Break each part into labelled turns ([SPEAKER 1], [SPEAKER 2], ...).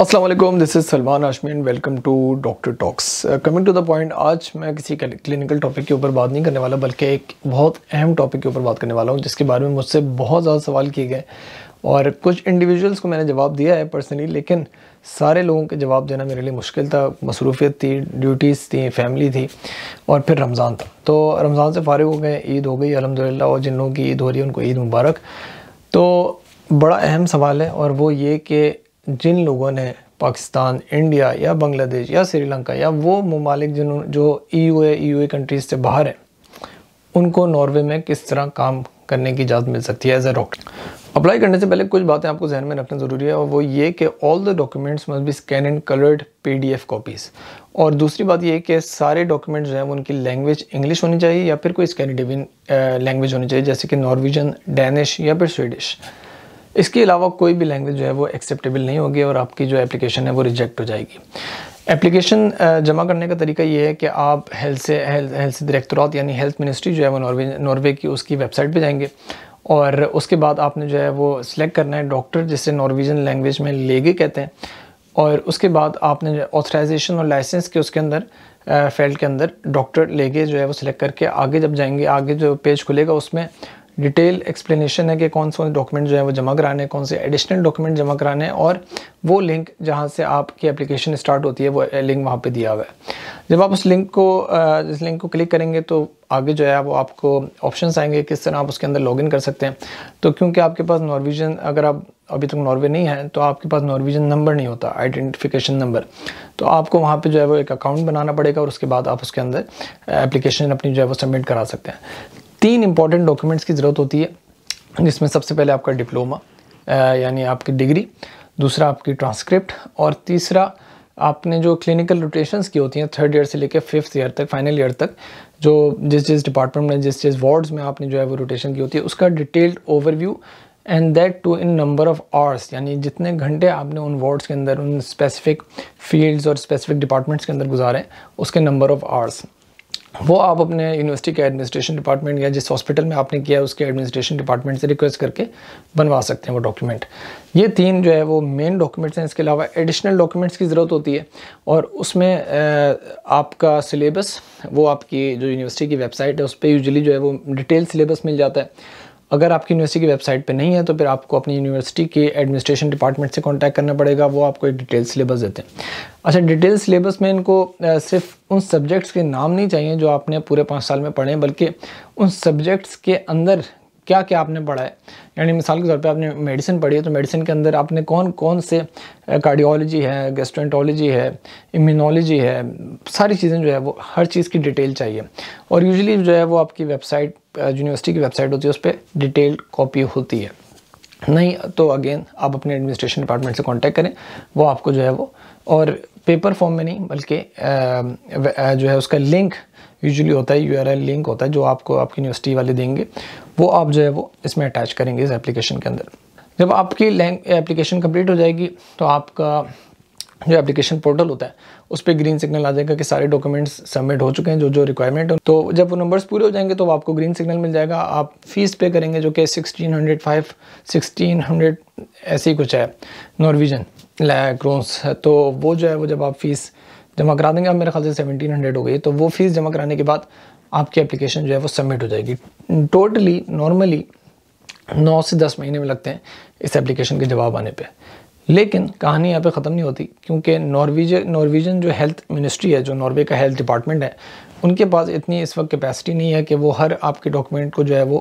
[SPEAKER 1] Aslam this is Salman Ashmi and welcome to doctor talks coming to the point आज मैं किसी clinical topic के ऊपर बात नहीं करने वाला बल्कि एक बहुत अहम टॉपिक के ऊपर बात करने वाला हूँ जिसके बारे में मुझसे बहुत ज़्यादा सवाल किए गए और कुछ इंडिविजुअल्स को मैंने जवाब दिया है पर्सनली लेकिन सारे लोगों के जवाब देना मेरे लिए मुश्किल था मसरूफियत थी ड्यूटीज़ थी फैमिली थी और फिर रमज़ान था तो रमज़ान से फारिग हो गए ईद हो गई अलहमदिल्ला और जिन लोगों की ईद हो रही है उनको ईद मुबारक तो बड़ा अहम सवाल है और वो ये कि जिन लोगों ने पाकिस्तान इंडिया या बांग्लादेश या श्रीलंका या वो ममालिक जिन जो E U A U A countries से बाहर हैं उनको नॉर्वे में किस तरह काम करने की इजाज़त मिल सकती है एज ए डॉक्टर अप्लाई करने से पहले कुछ बातें आपको जहन में रखना ज़रूरी है और वो ये कि all the documents must be scan and coloured PDF copies और दूसरी बात ये कि सारे डॉक्यूमेंट्स जो हैं उनकी लैंग्वेज इंग्लिश होनी चाहिए या फिर कोई स्कैंडिनेवियन लैंग्वेज होनी चाहिए जैसे कि नॉर्वेजन डैनिश या फिर स्वीडिश इसके अलावा कोई भी लैंग्वेज जो है वो एक्सेप्टेबल नहीं होगी और आपकी जो एप्लीकेशन है वो रिजेक्ट हो जाएगी एप्लीकेशन जमा करने का तरीका ये है कि आप हेल्थ से हेल्थ से डायरेक्टोरात यानी हेल्थ मिनिस्ट्री जो है वो नॉर्वे नॉर्वे की उसकी वेबसाइट पे जाएंगे और उसके बाद आपने जो है वो सिलेक्ट करना है डॉक्टर जिसे नॉर्वेजन लैंग्वेज में लेगे कहते हैं और उसके बाद आपने ऑथराइजेशन और लाइसेंस के उसके अंदर फील्ड के अंदर डॉक्टर लेगे जो है वो सिलेक्ट करके आगे जब जाएंगे आगे जो पेज खुलेगा उसमें डिटेल एक्सप्लेनेशन है कि कौन से डॉक्यूमेंट जो है वो जमा कराने कौन से एडिशनल डॉक्यूमेंट जमा कराने और वो लिंक जहाँ से आपकी एप्लीकेशन स्टार्ट होती है वो लिंक वहाँ पे दिया हुआ है जब आप उस लिंक को इस लिंक को क्लिक करेंगे तो आगे जो है वो आपको ऑप्शंस आएंगे किस तरह आप उसके अंदर लॉगिन कर सकते हैं तो क्योंकि आपके पास नॉर्वेजन अगर आप अभी तक नॉर्वे नहीं है तो आपके पास नॉर्वेजन नंबर नहीं होता आइडेंटिफिकेशन नंबर तो आपको वहाँ पे जो है वो एक अकाउंट बनाना पड़ेगा और उसके बाद आप उसके अंदर एप्लीकेशन अपनी जो है वो सबमिट करा सकते हैं तीन इंपॉर्टेंट डॉक्यूमेंट्स की ज़रूरत होती है जिसमें सबसे पहले आपका डिप्लोमा यानी आपकी डिग्री दूसरा आपकी ट्रांसक्रिप्ट और तीसरा आपने जो क्लिनिकल रोटेशंस की होती हैं थर्ड ईयर से लेकर फिफ्थ ईयर तक फाइनल ईयर तक जो जिस जिस डिपार्टमेंट में जिस जिस वार्ड्स में आपने जो है वो रोटेशन की होती है उसका detailed overview and that too in number of hours यानी जितने घंटे आपने उन वार्ड्स के अंदर उन स्पेसिफिक फील्ड्स और स्पेसिफिक डिपार्टमेंट्स के अंदर गुजारे उसके नंबर ऑफ़ आवर्स वो आप अपने यूनिवर्सिटी के एडमिनिस्ट्रेशन डिपार्टमेंट या जिस हॉस्पिटल में आपने किया उसके एडमिनिस्ट्रेशन डिपार्टमेंट से रिक्वेस्ट करके बनवा सकते हैं वो डॉक्यूमेंट ये तीन जो है वो मेन डॉक्यूमेंट्स हैं इसके अलावा एडिशनल डॉक्यूमेंट्स की ज़रूरत होती है और उसमें आपका सिलेबस वो आपकी जो यूनिवर्सिटी की वेबसाइट है उस पर यूजली जो है वो डिटेल सिलेबस मिल जाता है अगर आपकी यूनिवर्सिटी की वेबसाइट पे नहीं है तो फिर आपको अपनी यूनिवर्सिटी के एडमिनिस्ट्रेशन डिपार्टमेंट से कॉन्टैक्ट करना पड़ेगा वो आपको एक डिटेल सिलेबस देते हैं अच्छा डिटेल सिलेबस में इनको सिर्फ उन सब्जेक्ट्स के नाम नहीं चाहिए जो आपने पूरे पाँच साल में पढ़े बल्कि उन सब्जेक्ट्स के अंदर क्या क्या आपने पढ़ा है यानी मिसाल के तौर पे आपने मेडिसिन पढ़ी है तो मेडिसिन के अंदर आपने कौन कौन से कार्डियोलॉजी है गेस्ट्रेंटोलॉजी है इम्यूनोलॉजी है सारी चीज़ें जो है वो हर चीज़ की डिटेल चाहिए और यूजली जो है वो आपकी वेबसाइट यूनिवर्सिटी की वेबसाइट होती है उस पर डिटेल कॉपी होती है नहीं तो अगेन आप अपने एडमिनिस्ट्रेशन डिपार्टमेंट से कांटेक्ट करें वो आपको जो है वो और पेपर फॉर्म में नहीं बल्कि जो है उसका लिंक यूजुअली होता है यू लिंक होता है जो आपको आपकी यूनिवर्सिटी वाले देंगे वो आप जो है वो इसमें अटैच करेंगे इस एप्लीकेशन के अंदर जब आपकी एप्लीकेशन कंप्लीट हो जाएगी तो आपका जो एप्लीकेशन पोर्टल होता है उस पर ग्रीन सिग्नल आ जाएगा कि सारे डॉक्यूमेंट्स सबमिट हो चुके हैं जो जो रिक्वायरमेंट हो तो जब वो नंबर्स पूरे हो जाएंगे तो आपको ग्रीन सिग्नल मिल जाएगा आप फीस पे करेंगे जो कि sixteen hundred five sixteen hundred ऐसी कुछ है नॉर्वेजन क्रोन्स तो वो जो है वो जब आप फीस जमा करा देंगे अब मेरे ख्याल से सेवनटीन हंड्रेड हो गई तो वो फीस जमा कराने के बाद आपकी एप्लीकेशन जो है वो सबमिट हो जाएगी टोटली नॉर्मली नौ से दस महीने में लगते हैं इस एप्लीकेशन के जवाब आने पर लेकिन कहानी यहाँ पे ख़त्म नहीं होती क्योंकि नॉर्वीज नॉर्वीजन जो हेल्थ मिनिस्ट्री है जो नॉर्वे का हेल्थ डिपार्टमेंट है उनके पास इतनी इस वक्त कैपेसिटी नहीं है कि वो हर आपके डॉक्यूमेंट को जो है वो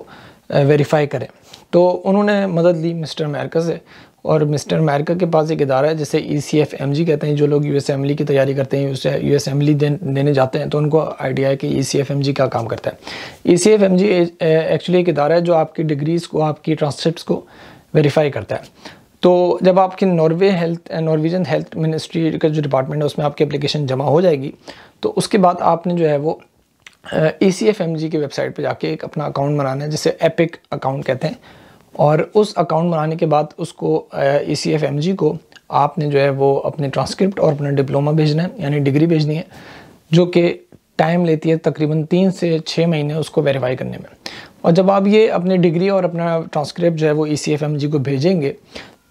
[SPEAKER 1] वेरीफाई करें तो उन्होंने मदद ली मिस्टर अमेरिका से और मिस्टर अमेरिका के पास एक इदारा है जिसे ई सी एफ एम जी कहते हैं जो लोग यू असेंबली की तैयारी करते हैं यू असेंबली देने जाते हैं तो उनको आइडिया है कि ई सी एफ एम जी क्या काम करता है E C F M G actually एक इदारा है जो आपकी डिग्रीज़ को आपकी ट्रांसक्रिप्ट को वेरीफाई करता है तो जब आपकी Norway health Norwegian health ministry का जो डिपार्टमेंट है उसमें आपकी एप्लीकेशन जमा हो जाएगी तो उसके बाद आपने जो है वो ई सी एफ एम जी की वेबसाइट पर जाके एक अपना अकाउंट बनाना है जिसे एपिक अकाउंट कहते हैं और उस अकाउंट बनाने के बाद उसको ई सी एफ एम जी को आपने जो है वो अपने ट्रांसक्रिप्ट और अपना डिप्लोमा भेजना है यानी डिग्री भेजनी है जो कि टाइम लेती है तकरीबन तीन से छः महीने उसको वेरीफाई करने में और जब आप ये अपनी डिग्री और अपना ट्रांसक्रिप्ट जो है वो ई सी एफ एम जी को भेजेंगे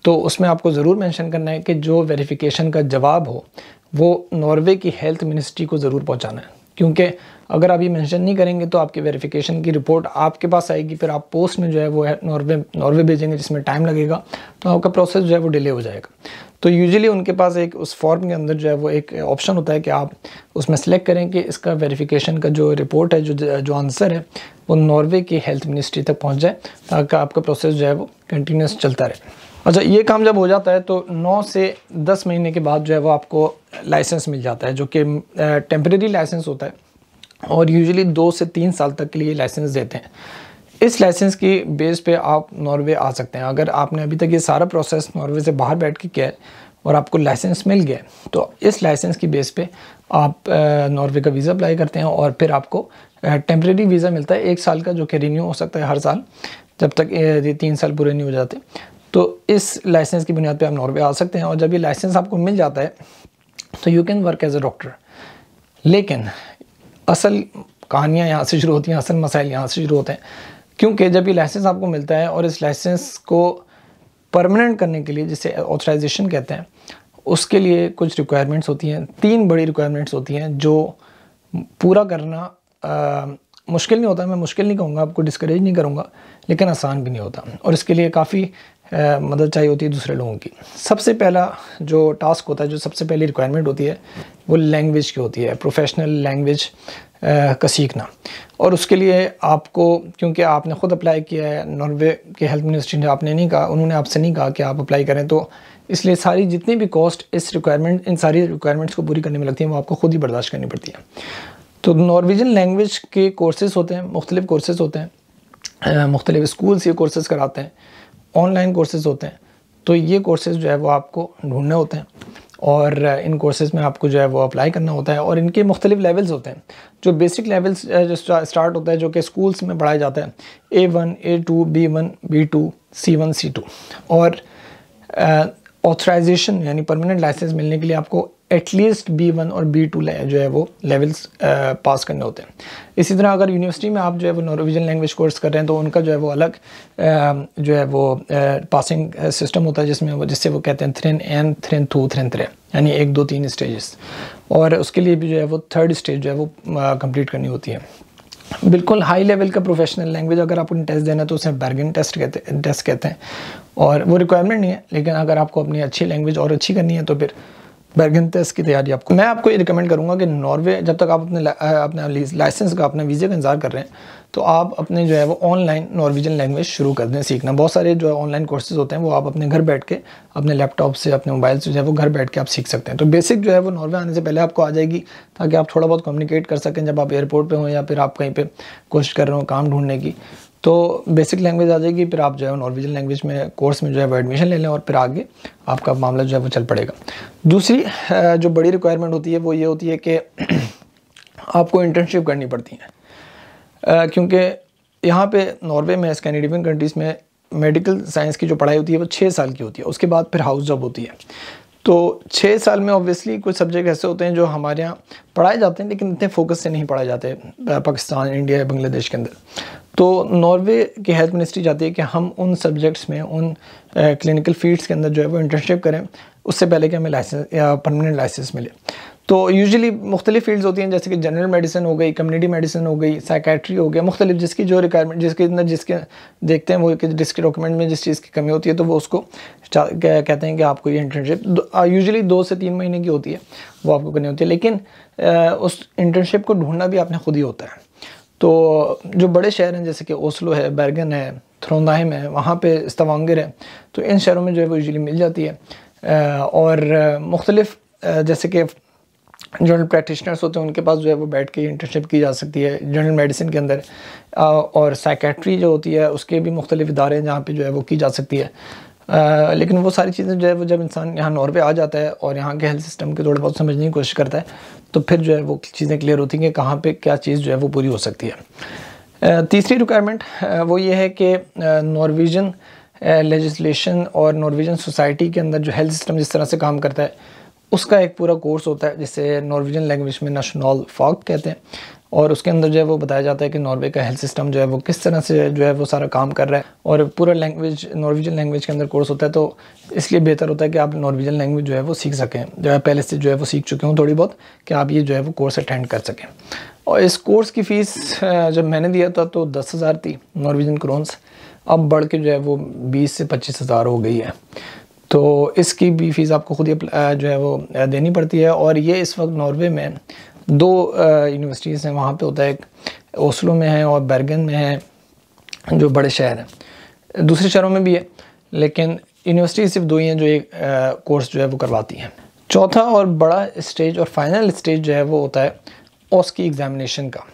[SPEAKER 1] तो उसमें आपको ज़रूर मेंशन करना है कि जो वेरिफिकेशन का जवाब हो वो नॉर्वे की हेल्थ मिनिस्ट्री को ज़रूर पहुंचाना है क्योंकि अगर आप ये मेंशन नहीं करेंगे तो आपकी वेरिफिकेशन की रिपोर्ट आपके पास आएगी फिर आप पोस्ट में जो है वो है नॉर्वे नॉर्वे भेजेंगे जिसमें टाइम लगेगा तो आपका प्रोसेस जो है वो डिले हो जाएगा तो यूजुअली उनके पास एक उस फॉर्म के अंदर जो है वो एक ऑप्शन होता है कि आप उसमें सेलेक्ट करें कि इसका वेरिफिकेशन का जो रिपोर्ट है जो जो आंसर है वो नॉर्वे की हेल्थ मिनिस्ट्री तक पहुँच जाए ताकि आपका प्रोसेस जो है वो कंटिन्यूस चलता रहे अच्छा ये काम जब हो जाता है तो नौ से दस महीने के बाद जो है वो आपको लाइसेंस मिल जाता है जो कि टेम्प्रेरी लाइसेंस होता है और यूजुअली दो से तीन साल तक के लिए लाइसेंस देते हैं इस लाइसेंस की बेस पे आप नॉर्वे आ सकते हैं अगर आपने अभी तक ये सारा प्रोसेस नॉर्वे से बाहर बैठ के किया है और आपको लाइसेंस मिल गया तो इस लाइसेंस की बेस पे आप नॉर्वे का वीज़ा अप्लाई करते हैं और फिर आपको टेम्प्रेरी वीज़ा मिलता है एक साल का जो कि रिन्यू हो सकता है हर साल जब तक ये तीन साल पूरे नहीं हो जाते तो इस लाइसेंस की बुनियाद पे आप नॉर्वे आ सकते हैं और जब ये लाइसेंस आपको मिल जाता है तो you can work as a doctor लेकिन असल कहानियाँ यहाँ से शुरू होती हैं असल मसाइल यहाँ से शुरू होते हैं क्योंकि जब ये लाइसेंस आपको मिलता है और इस लाइसेंस को परमानेंट करने के लिए जिसे ऑथराइजेशन कहते हैं उसके लिए कुछ रिक्वायरमेंट्स होती हैं तीन बड़ी रिक्वायरमेंट्स होती हैं जो पूरा करना मुश्किल नहीं होता मैं मुश्किल नहीं कहूँगा आपको डिस्करेज नहीं करूँगा लेकिन आसान भी नहीं होता और इसके लिए काफ़ी मदद चाहिए होती है दूसरे लोगों की सबसे पहला जो टास्क होता है जो सबसे पहली रिक्वायरमेंट होती है वो लैंग्वेज की होती है प्रोफेशनल लैंग्वेज का सीखना और उसके लिए आपको क्योंकि आपने ख़ुद अप्लाई किया है नॉर्वे के हेल्थ मिनिस्ट्री ने आपने नहीं कहा उन्होंने आपसे नहीं कहा कि आप अप्लाई करें तो इसलिए सारी जितनी भी कॉस्ट इस रिक्वायरमेंट इन सारी रिक्वायरमेंट्स को पूरी करने में लगती है वो आपको खुद ही बर्दाश्त करनी पड़ती है तो नॉर्वेजियन लैंग्वेज के कोर्सेज होते हैं मुख्तलिफ कोर्सेज होते हैं मुख्तलिफ स्कूल्स ये कोर्सेज कराते हैं ऑनलाइन कोर्सेज होते हैं तो ये कोर्सेज जो है वो आपको ढूंढने होते हैं और इन कोर्सेज़ में आपको जो है वो अप्लाई करना होता है और इनके मुख्तलिफ लेवल्स होते हैं जो बेसिक लेवल्स जो स्टार्ट होता है जो कि स्कूल्स में पढ़ाया जाता है A one A two B one B two C one C two और ऑथराइजेशन यानी परमानेंट लाइसेंस मिलने के लिए आपको एटलीस्ट बी वन और बी टू जो है वो लेवल्स पास uh, करने होते हैं इसी तरह अगर यूनिवर्सिटी में आप जो है वो नॉर्विजन लैंग्वेज कोर्स कर रहे हैं तो उनका जो है वो अलग uh, जो है वो पासिंग uh, सिस्टम होता है जिसमें वो जिससे वो कहते हैं थ्रेन एन थ्रेन टू थ्रेन थ्रे यानी एक दो तीन स्टेजेस और उसके लिए भी जो है वो थर्ड स्टेज जो है वो कंप्लीट करनी होती है बिल्कुल हाई लेवल का प्रोफेशनल लैंग्वेज अगर उन्हें टेस्ट देना है तो उसे बर्गिन टेस्ट कहते टेस्ट कहते हैं और वो रिक्वायरमेंट नहीं है लेकिन अगर आपको अपनी अच्छी लैंग्वेज और अच्छी करनी है तो फिर बैरगन टेस्ट की तैयारी आपको मैं आपको ये रिकमेंड करूँगा कि नॉर्वे जब तक आप अपने अपने लाइसेंस का अपने वीज़े का इंतजार कर रहे हैं तो आप अपने जो है वो ऑनलाइन नॉर्वेजन लैंग्वेज शुरू कर दें सीखना बहुत सारे जो है ऑनलाइन कोर्सेज होते हैं वो आप अपने घर बैठ के अपने लैपटॉप से अपने मोबाइल से जो है वो घर बैठ के आप सीख सकते हैं तो बेसिक जो है वो नॉर्वे आने से पहले आपको आ जाएगी ताकि आप थोड़ा बहुत कम्युनिकेट कर सकें जब आप एयरपोर्ट पर हों या फिर आप कहीं पर कोशिश कर रहे हो काम ढूंढने की तो बेसिक लैंग्वेज आ जाएगी फिर आप जो है नॉर्विजन लैंग्वेज में कोर्स में जो है वो एडमिशन ले लें और फिर आगे आपका मामला जो है वो चल पड़ेगा दूसरी जो बड़ी रिक्वायरमेंट होती है वो ये होती है कि आपको इंटर्नशिप करनी पड़ती है क्योंकि यहाँ पे नॉर्वे में स्कैंडिनेवियन कंट्रीज़ में मेडिकल साइंस की जो पढ़ाई होती है वो छः साल की होती है उसके बाद फिर हाउस जॉब होती है तो छः साल में ऑब्वियसली कुछ सब्जेक्ट ऐसे होते हैं जो हमारे यहाँ पढ़ाए जाते हैं लेकिन इतने फोकस से नहीं पढ़ाए जाते पाकिस्तान इंडिया बांग्लादेश के अंदर तो नॉर्वे की हेल्थ मिनिस्ट्री चाहती है कि हम उन सब्जेक्ट्स में उन क्लिनिकल फील्ड्स के अंदर जो है वो इंटर्नशिप करें उससे पहले कि हमें लाइसेंस या परमानेंट लाइसेंस मिले तो यूजली मुख्तलिफ फील्ड्स होती हैं जैसे कि जनरल मेडिसिन हो गई कम्युनिटी मेडिसिन हो गई साइकैट्री हो गया मुख्तलिफ जिसकी जो रिक्वायरमेंट जिसके अंदर जिसके देखते हैं वो कि जिसके डॉक्यूमेंट में जिस चीज़ की कमी होती है तो वो उसको कहते हैं कि आपको ये इंटर्नशिप यूजली दो से तीन महीने की होती है वो आपको करनी होती है लेकिन उस इंटर्नशिप को ढूंढना भी आपने खुद ही होता है तो जो बड़े शहर हैं जैसे कि ओस्लो है बैरगन है थ्रोंदाहिम है वहाँ पे इस्तवांगिर है तो इन शहरों में जो है वो यूजली मिल जाती है और मुख्तलिफ जैसे कि जनरल प्रैक्टिशनर्स होते हैं उनके पास जो है वो बैठ के इंटर्नशिप की जा सकती है जनरल मेडिसिन के अंदर और साइकेट्री जो होती है उसके भी मुख्तलिफ इदारे हैं जहाँ पर जो है वो की जा सकती है आ, लेकिन वो सारी चीज़ें जो है वो जब इंसान यहाँ नॉर्वे आ जाता है और यहाँ के हेल्थ सिस्टम के थोड़ा बहुत समझने की कोशिश करता है तो फिर जो है वो चीज़ें क्लियर होती हैं कि कहाँ पर क्या चीज़ जो है वो पूरी हो सकती है तीसरी रिक्वायरमेंट वो ये है कि नॉर्वेजन लेजिस्लेशन और नॉर्वेजन सोसाइटी के अंदर जो हेल्थ सिस्टम जिस तरह से काम करता है उसका एक पूरा कोर्स होता है जिसे नॉर्वेजन लैंग्वेज में नेशनल फॉक कहते हैं और उसके अंदर जो है वो बताया जाता है कि नॉर्वे का हेल्थ सिस्टम जो है वो किस तरह से जो है वो सारा काम कर रहा है और पूरा लैंग्वेज नॉर्वेजन लैंग्वेज के अंदर कोर्स होता है तो इसलिए बेहतर होता है कि आप नॉर्वेजन लैंग्वेज जो है वो सीख सकें जो है पहले से जो है वो सीख चुके हूँ थोड़ी बहुत कि आप ये जो है वो कोर्स अटेंड कर सकें और इस कोर्स की फ़ीस जब मैंने दिया था तो दस हज़ार थी नॉर्वेजन क्रोन्स अब बढ़ के जो है वो बीस से पच्चीस हज़ार हो गई है तो इसकी भी फ़ीस आपको खुद ही जो है वो देनी पड़ती है और ये इस वक्त नॉर्वे में दो यूनिवर्सिटीज़ हैं वहाँ पे होता है एक ओसलो में है और बर्गन में है जो बड़े शहर हैं दूसरे शहरों में भी है लेकिन यूनिवर्सिटी सिर्फ दो ही हैं जो एक कोर्स जो है वो करवाती हैं चौथा और बड़ा स्टेज और फाइनल स्टेज जो है वो होता है ओस की एग्ज़ामिनेशन का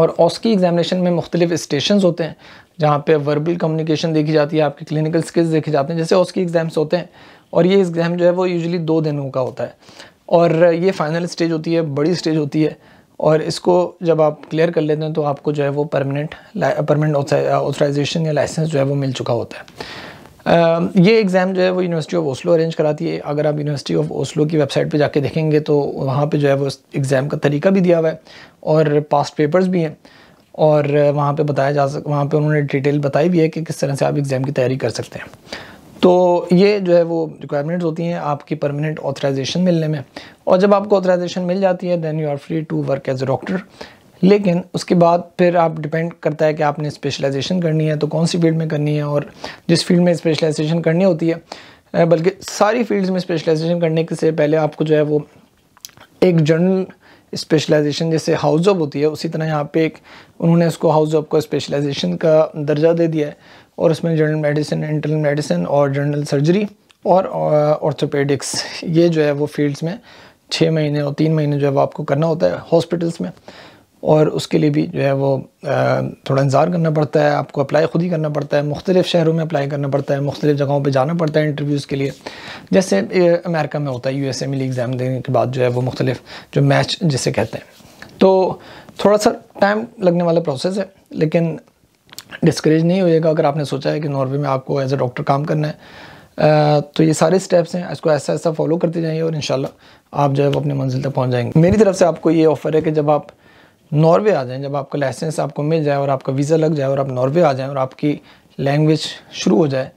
[SPEAKER 1] और ओस की एग्ज़ामिनेशन में मुख्तलिफ स्टेशन होते हैं जहाँ पे वर्बल कम्युनिकेशन देखी जाती है आपके क्लिनिकल स्किल्स देखे जाते हैं जैसे ओस एग्ज़ाम्स होते हैं और ये एग्ज़ाम जो है वो यूजली दो दिनों का होता है और ये फाइनल स्टेज होती है बड़ी स्टेज होती है और इसको जब आप क्लियर कर लेते हैं तो आपको जो है वो परमानेंट परमानेंट ऑथराइजेशन या लाइसेंस जो है वो मिल चुका होता है ये एग्ज़ाम जो है वो यूनिवर्सिटी ऑफ ओस्लो अरेंज कराती है अगर आप यूनिवर्सिटी ऑफ ओस्लो की वेबसाइट पे जाके देखेंगे तो वहाँ पे जो है वो एग्ज़ाम का तरीका भी दिया हुआ है और पास्ट पेपर्स भी हैं और वहाँ पर बताया जा सक वहाँ पर उन्होंने डिटेल बताई भी है कि किस तरह से आप एग्ज़ाम की तैयारी कर सकते हैं तो ये जो है वो रिक्वायरमेंट्स होती हैं आपकी परमानेंट ऑथराइजेशन मिलने में और जब आपको ऑथराइजेशन मिल जाती है then you are free to work as a doctor लेकिन उसके बाद फिर आप डिपेंड करता है कि आपने स्पेशलाइजेशन करनी है तो कौन सी फील्ड में करनी है और जिस फील्ड में स्पेशलाइजेशन करनी होती है बल्कि सारी फील्ड्स में स्पेशलाइजेशन करने से पहले आपको जो है वो एक जनरल स्पेशलाइजेशन जैसे हाउस जॉब होती है उसी तरह यहाँ पे एक उन्होंने उसको हाउस ऑफ का स्पेशलाइजेशन का दर्जा दे दिया है और उसमें जनरल मेडिसिन इंटरनल मेडिसिन और जनरल सर्जरी और ऑर्थोपेडिक्स ये जो है वो फील्ड्स में छः महीने और तीन महीने जो है वो आपको करना होता है हॉस्पिटल्स में और उसके लिए भी जो है वो थोड़ा इंतज़ार करना पड़ता है आपको अप्लाई ख़ुद ही करना पड़ता है मुख्तलिफ़ शहरों में अप्लाई करना पड़ता है मुख्तलिफ़ जगहों पे जाना पड़ता है इंटरव्यूज़ के लिए जैसे अमेरिका में होता है यू एस एम एग्ज़ाम देने के बाद जो है वो मुख्तलिफ़ जो मैच जिसे कहते हैं तो थोड़ा सा टाइम लगने वाला प्रोसेस है लेकिन डिस्करेज नहीं होएगा अगर आपने सोचा है कि नॉर्वे में आपको एज ए डॉक्टर काम करना है तो ये सारे स्टेप्स हैं इसको ऐसा ऐसा फॉलो करते जाइए और इन आप जो है वो अपनी मंजिल तक पहुँच जाएंगे मेरी तरफ से आपको ये ऑफ़र है कि जब आप नॉर्वे आ जाएँ जब आपका लाइसेंस आपको मिल जाए और आपका वीज़ा लग जाए और आप नॉर्वे आ जाएँ और आपकी लैंग्वेज शुरू हो जाए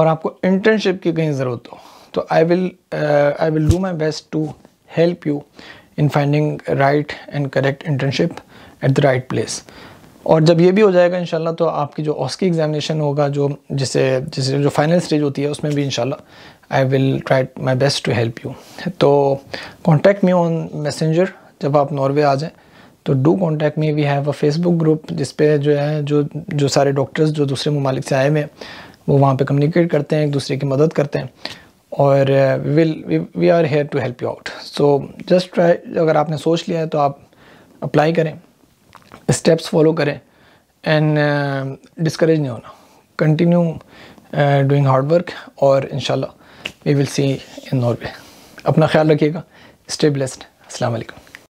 [SPEAKER 1] और आपको इंटर्नशिप की कहीं ज़रूरत हो तो I will I will do my best to help you in finding right and correct internship at the right place और जब ये भी हो जाएगा इन तो आपकी जो ऑस्की एग्जामिनेशन e होगा जो जिसे जिसे जो फाइनल स्टेज होती है उसमें भी in I will try my best to help you तो कॉन्टैक्ट मी ऑन मैसेंजर जब आप नॉर्वे आ जाएँ तो do contact me we have a Facebook group जिसपे जो है जो जो सारे डॉक्टर्स जो दूसरे ममालिक से आए हुए हैं वो वहाँ पर कम्युनिकेट करते हैं एक दूसरे की मदद करते हैं और will we are here to help you out so just try अगर आपने सोच लिया है तो आप अप्लाई करें स्टेप्स फॉलो करें एंड डिस्करेज uh, नहीं होना कंटिन्यू डूइंग हार्ड वर्क और in we will see in Norway अपना ख्याल रखिएगा स्टे ब्लेस्ड वालेकुम